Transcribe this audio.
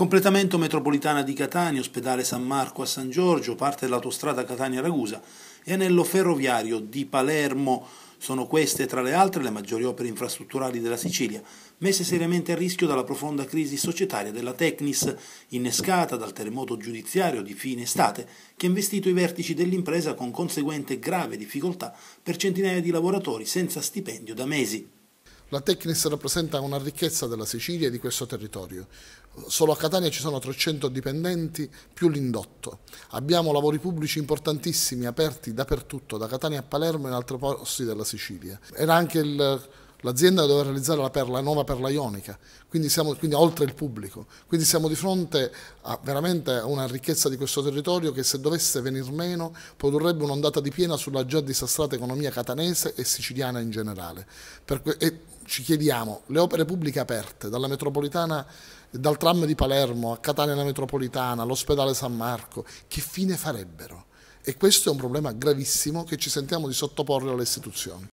Completamento metropolitana di Catania, ospedale San Marco a San Giorgio, parte dell'autostrada Catania-Ragusa e anello ferroviario di Palermo. Sono queste, tra le altre, le maggiori opere infrastrutturali della Sicilia, messe seriamente a rischio dalla profonda crisi societaria della Technis, innescata dal terremoto giudiziario di fine estate, che ha investito i vertici dell'impresa con conseguente grave difficoltà per centinaia di lavoratori senza stipendio da mesi. La Tecnis rappresenta una ricchezza della Sicilia e di questo territorio. Solo a Catania ci sono 300 dipendenti più l'indotto. Abbiamo lavori pubblici importantissimi aperti dappertutto, da Catania a Palermo e in altri posti della Sicilia. Era anche il L'azienda doveva realizzare la, perla, nuova perla ionica, quindi, siamo, quindi oltre il pubblico. Quindi siamo di fronte a veramente una ricchezza di questo territorio che se dovesse venir meno produrrebbe un'ondata di piena sulla già disastrata economia catanese e siciliana in generale. e ci chiediamo, le opere pubbliche aperte, dalla metropolitana dal tram di Palermo a Catania la metropolitana, all'ospedale San Marco, che fine farebbero? E questo è un problema gravissimo che ci sentiamo di sottoporre alle istituzioni.